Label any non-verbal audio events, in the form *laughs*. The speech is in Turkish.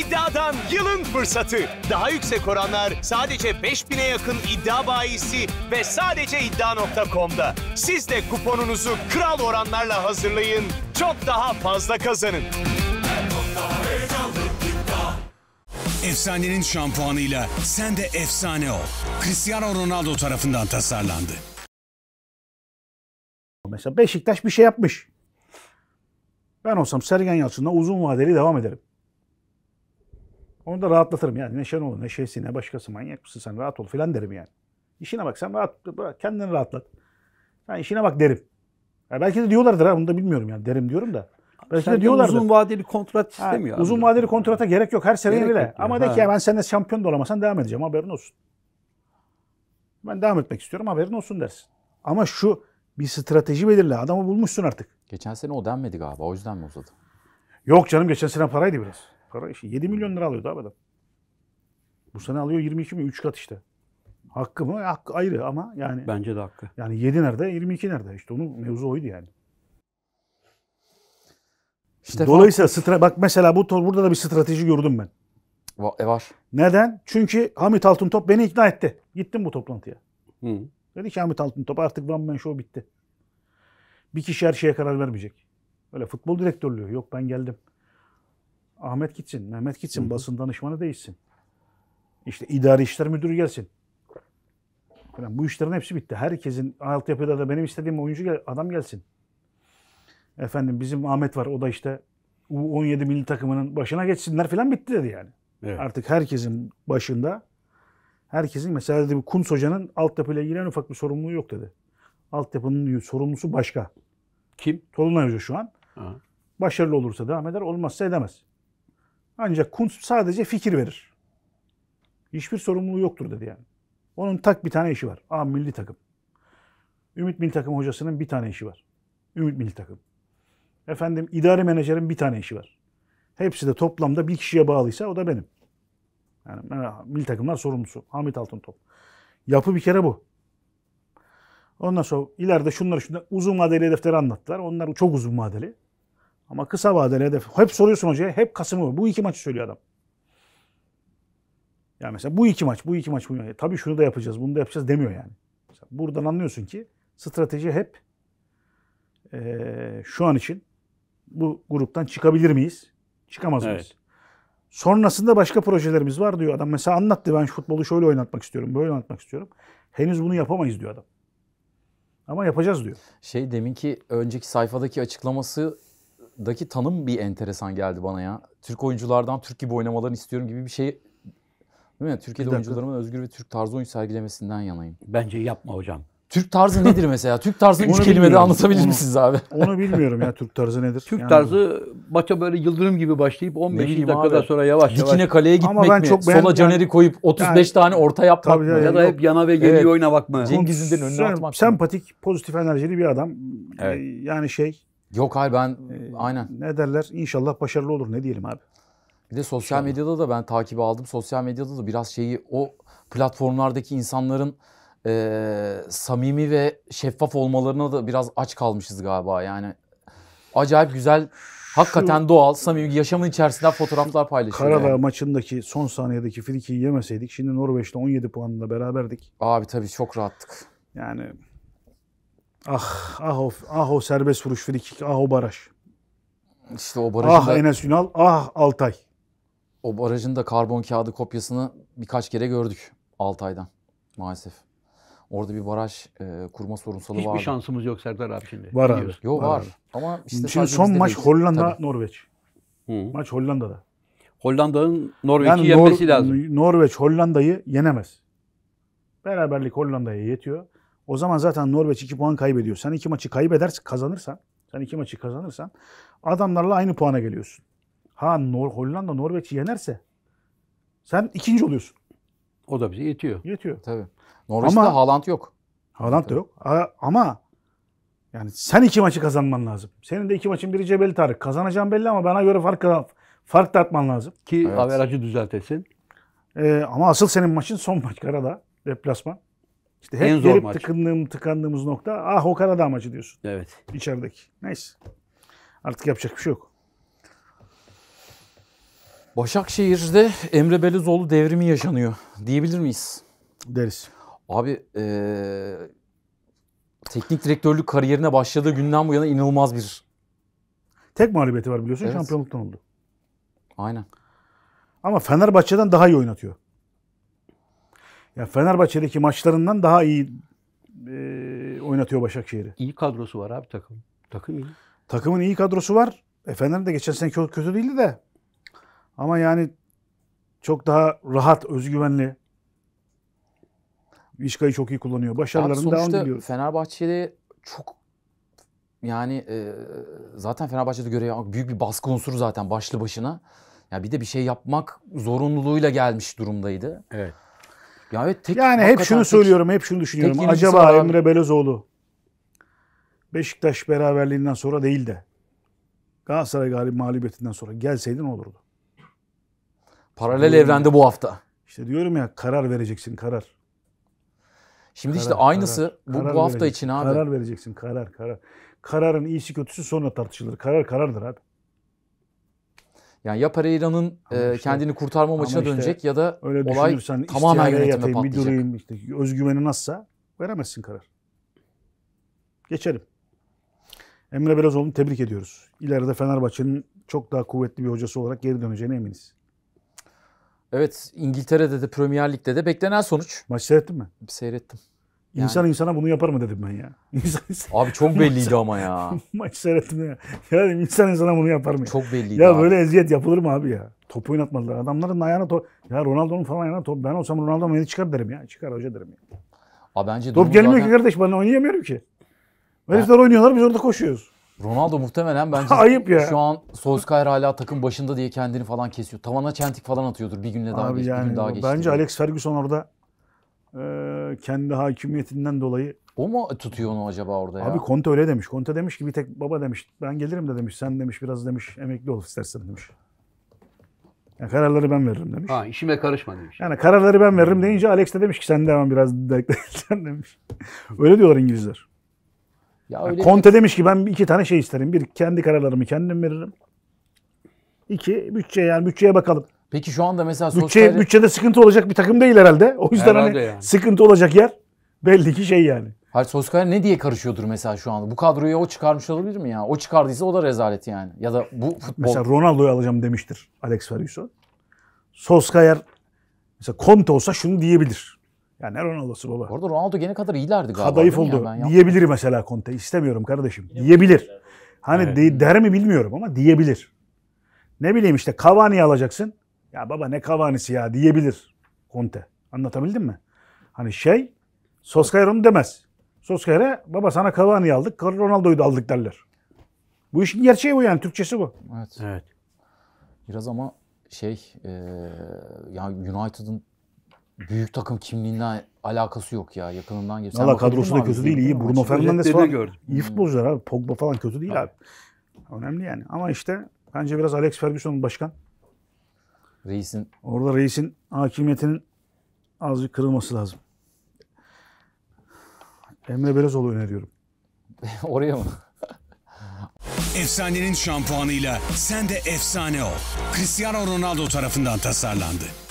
iddiadan yılın fırsatı. Daha yüksek oranlar sadece 5000'e yakın iddia bayisi ve sadece iddia.com'da. Siz de kuponunuzu kral oranlarla hazırlayın. Çok daha fazla kazanın. Efsanenin şampuanıyla sen de efsane ol. Cristiano Ronaldo tarafından tasarlandı. Mesela Beşiktaş bir şey yapmış. Ben olsam Sergen Yalçın'la uzun vadeli devam ederim. Onu da rahatlatırım yani. Neşen olur, neşesi ne başkası manyak mısın sen rahat ol filan derim yani. İşine bak sen rahat, bırak, kendini rahatlat. Yani işine bak derim. Ya belki de diyorlardır ha bunu da bilmiyorum yani derim diyorum da. Belki de diyorlardır. uzun vadeli kontrat istemiyor. Ha, uzun vadeli kontrata gerek yok her sene yenile. Ama de ki ya ben seninle şampiyon da olamasan devam edeceğim haberin olsun. Ben devam etmek istiyorum haberin olsun dersin. Ama şu bir strateji belirle adamı bulmuşsun artık. Geçen sene o denmedi galiba o yüzden mi uzadı? Yok canım geçen sene paraydı biraz kara işi. 7 milyon lira alıyordu abi adam. Bu sene alıyor 22 mi? 3 kat işte. Hakkı mı? Hakkı ayrı ama yani. Bence de hakkı. Yani 7 nerede? 22 nerede? İşte onun mevzu oydu yani. İşte Dolayısıyla stra bak mesela bu burada da bir strateji gördüm ben. E var. Neden? Çünkü Hamit Altıntop beni ikna etti. Gittim bu toplantıya. Hı. Dedi ki Hamit Altıntop artık One Man Show bitti. Bir kişi her şeye karar vermeyecek. Öyle futbol direktörlüğü yok ben geldim. Ahmet gitsin, Mehmet gitsin, basın danışmanı değişsin. İşte idari işler müdürü gelsin. Yani bu işlerin hepsi bitti. Herkesin altyapıda da benim istediğim oyuncu gel, adam gelsin. Efendim bizim Ahmet var o da işte U17 milli takımının başına geçsinler falan bitti dedi yani. Evet. Artık herkesin başında herkesin mesela dedi kun Hoca'nın altyapıyla ilgili en ufak bir sorumluluğu yok dedi. Altyapının sorumlusu başka. Kim? Tolunay Hoca şu an. Ha. Başarılı olursa devam eder, olmazsa edemez. Ancak Kuntz sadece fikir verir. Hiçbir sorumluluğu yoktur dedi yani. Onun tak bir tane işi var. A milli takım. Ümit Milli Takım hocasının bir tane işi var. Ümit Milli Takım. Efendim idari menajerin bir tane işi var. Hepsi de toplamda bir kişiye bağlıysa o da benim. Yani e, milli takımlar sorumlusu. Hamit Altıntop. Yapı bir kere bu. Ondan sonra ileride şunları şunları uzun vadeli hedefleri anlattılar. Onlar çok uzun vadeli. Ama kısa vadeli hedef. Hep soruyorsun hocaya. Hep Kasım'ı. Bu iki maçı söylüyor adam. Yani mesela bu iki maç, bu iki maç, bu e, Tabii şunu da yapacağız, bunu da yapacağız demiyor yani. Mesela buradan anlıyorsun ki strateji hep e, şu an için bu gruptan çıkabilir miyiz? Çıkamaz mıyız? Evet. Sonrasında başka projelerimiz var diyor adam. Mesela anlattı ben futbolu şöyle oynatmak istiyorum, böyle oynatmak istiyorum. Henüz bunu yapamayız diyor adam. Ama yapacağız diyor. Şey demin ki önceki sayfadaki açıklaması Daki tanım bir enteresan geldi bana ya. Türk oyunculardan Türk gibi oynamalarını istiyorum gibi bir şey Değil mi? Türkiye'de oyuncularımın özgür ve Türk tarzı oyun sergilemesinden yanayım. Bence yapma hocam. Türk tarzı nedir mesela? Türk tarzını üç kelimede anlatabilir misiniz abi? *laughs* onu bilmiyorum ya Türk tarzı nedir? Türk yani tarzı maça böyle yıldırım gibi başlayıp 15 dakikada abi. sonra yavaş yavaş. Dikine kaleye gitmek Ama ben mi? Çok Sola caneri koyup 35 yani, tane orta yapmak mı? Ya, ya da hep yana ve geriye evet. oynamak mı? Cengiz'in önüne atmak Sempatik, mı? pozitif enerjili bir adam. Evet. Yani şey Yok hayır ben e, aynen. Ne derler? İnşallah başarılı olur. Ne diyelim abi? Bir de sosyal İnşallah. medyada da ben takibi aldım. Sosyal medyada da biraz şeyi o platformlardaki insanların e, samimi ve şeffaf olmalarına da biraz aç kalmışız galiba. Yani acayip güzel Hakikaten doğal, samimi yaşamın içerisinde fotoğraflar paylaşıyor. Karadağ yani. maçındaki son saniyedeki frikiyi yemeseydik şimdi Norveç'te 17 puanla beraberdik. Abi tabii çok rahattık. Yani Ah, ah o, ah o serbest vuruş frikik, ah o baraj. İşte o barajın ah da, Enes Ünal, ah Altay. O barajın da karbon kağıdı kopyasını birkaç kere gördük Altay'dan maalesef. Orada bir baraj e, kurma sorunsalı Hiçbir vardı. Hiçbir şansımız yok Serdar abi şimdi. Var abi. Yok var. var. Ama işte Şimdi son maç değil. Hollanda Tabii. Norveç. Hı. Maç Hollanda'da. Hollanda'nın Norveç'i yani yenmesi Nor- lazım. Norveç Hollanda'yı yenemez. Beraberlik Hollanda'ya yetiyor. O zaman zaten Norveç 2 puan kaybediyor. Sen 2 maçı kaybedersen, kazanırsan, sen 2 maçı kazanırsan adamlarla aynı puana geliyorsun. Ha Nor Hollanda Norveç'i yenerse sen ikinci oluyorsun. O da bize yetiyor. Yetiyor. Tabii. Norveç'te ama, Haaland yok. Haaland da yok. Ama yani sen iki maçı kazanman lazım. Senin de iki maçın biri Cebeli Tarık. Kazanacağım belli ama bana göre fark fark da atman lazım. Ki evet. averajı düzeltesin. Ee, ama asıl senin maçın son maç Karada. Deplasman. İşte hep en zor maç. tıkındığım, tıkandığımız nokta ah o Karadağ maçı diyorsun. Evet. İçerideki. Neyse. Artık yapacak bir şey yok. Başakşehir'de Emre Belezoğlu devrimi yaşanıyor diyebilir miyiz? Deriz. Abi ee, teknik direktörlük kariyerine başladığı günden bu yana inanılmaz bir... Tek mağlubiyeti var biliyorsun evet. şampiyonluktan oldu. Aynen. Ama Fenerbahçe'den daha iyi oynatıyor. Ya Fenerbahçe'deki maçlarından daha iyi e, oynatıyor Başakşehir'i. İyi kadrosu var abi takım. Takım iyi. Takımın iyi kadrosu var. E Fener de geçen sene kötü, kötü değildi de. Ama yani çok daha rahat, özgüvenli. İşkayı çok iyi kullanıyor. Başarılarını devam ediyor. Fenerbahçe'de çok yani e, zaten Fenerbahçe'de göre büyük bir baskı unsuru zaten başlı başına. Ya yani bir de bir şey yapmak zorunluluğuyla gelmiş durumdaydı. Evet. Ya evet, tek, yani hep şunu tek, söylüyorum, hep şunu düşünüyorum. Acaba abi. Emre Belözoğlu Beşiktaş beraberliğinden sonra değil de Galatasaray galip mağlubiyetinden sonra gelseydin olurdu. Paralel diyorum evrende ya. bu hafta. İşte diyorum ya karar vereceksin karar. Şimdi karar, işte aynısı karar, bu, karar bu hafta için abi. Karar vereceksin karar karar. Kararın iyisi kötüsü sonra tartışılır. Karar karardır abi. Yani ya Pereira'nın e, işte, kendini kurtarma maçına işte, dönecek ya da öyle olay tamamen yönetime yatayım, patlayacak. Bir durayım, işte, özgüveni nasılsa veremezsin karar. Geçelim. Emre Belezoğlu'nu tebrik ediyoruz. İleride Fenerbahçe'nin çok daha kuvvetli bir hocası olarak geri döneceğine eminiz. Evet İngiltere'de de Premier Lig'de de beklenen sonuç. Maç seyrettin mi? Seyrettim. Yani... insana bunu yapar mı dedim ben ya. *laughs* İnsan, insan... Abi çok *laughs* belliydi ama ya. *laughs* Maç seyrettim ya. Ya dedim insan insana bunu yapar mı? Çok belliydi Ya abi. böyle eziyet yapılır mı abi ya? Top oynatmadılar. Adamların ayağına top... Ya Ronaldo'nun falan ayağına top. Ben olsam Ronaldo beni çıkar derim ya. Çıkar hoca derim ya. Abi bence top gelmiyor zaten... ki kardeş bana oynayamıyorum ki. Herifler oynuyorlar biz orada koşuyoruz. Ronaldo muhtemelen bence Ayıp ya. şu an Solskjaer hala takım başında diye kendini falan kesiyor. Tavana çentik falan atıyordur bir günle daha Abi geç, yani, bir gün daha geç. Bence Alex Ferguson orada ee, kendi hakimiyetinden dolayı. O mu tutuyor onu acaba orada ya? Abi Conte öyle demiş. Conte demiş ki bir tek baba demiş ben gelirim de demiş sen demiş biraz demiş emekli ol istersen demiş. Yani kararları ben veririm demiş. Ha işime karışma demiş. Yani kararları ben veririm deyince Alex de demiş ki sen devam biraz sen *laughs* demiş. öyle diyorlar İngilizler. Ya öyle yani Conte demiş ki ben iki tane şey isterim. Bir kendi kararlarımı kendim veririm. İki bütçe yani bütçeye bakalım. Peki şu anda mesela Bütçe, Bütçede sıkıntı olacak bir takım değil herhalde. O yüzden herhalde hani yani. sıkıntı olacak yer belli ki şey yani. Hayır Solskjaer ne diye karışıyordur mesela şu anda? Bu kadroyu o çıkarmış olabilir mi ya? O çıkardıysa o da rezalet yani. Ya da bu futbol... Mesela Ronaldo'yu alacağım demiştir Alex Ferguson. Solskjaer mesela Conte olsa şunu diyebilir. Ya ne Ronaldo'su baba? Orada Ronaldo gene kadar iyilerdi galiba. Kadayıf oldu. Ya, diyebilir mesela Conte. İstemiyorum kardeşim. diyebilir. Hani evet. de, der mi bilmiyorum ama diyebilir. Ne bileyim işte Cavani'yi alacaksın. Ya baba ne Cavani'si ya diyebilir Conte. Anlatabildim mi? Hani şey Soskayar onu demez. Soskayar'a baba sana kavani aldık, Ronaldo'yu da aldık derler. Bu işin gerçeği bu yani. Türkçesi bu. Evet. evet. Biraz ama şey e, yani United'ın büyük takım kimliğinden alakası yok ya. Yakınından geçen. Valla kadrosu da kötü değil. iyi. Bruno Fernandes falan. Gördüm. Hmm. İyi futbolcular abi. Pogba falan kötü değil abi. abi. Önemli yani. Ama işte bence biraz Alex Ferguson başkan. Reisin... Orada reisin hakimiyetinin azıcık kırılması lazım. Emre Belezoğlu öneriyorum. *laughs* Oraya mı? Efsanenin şampuanıyla sen de efsane ol. Cristiano Ronaldo tarafından tasarlandı.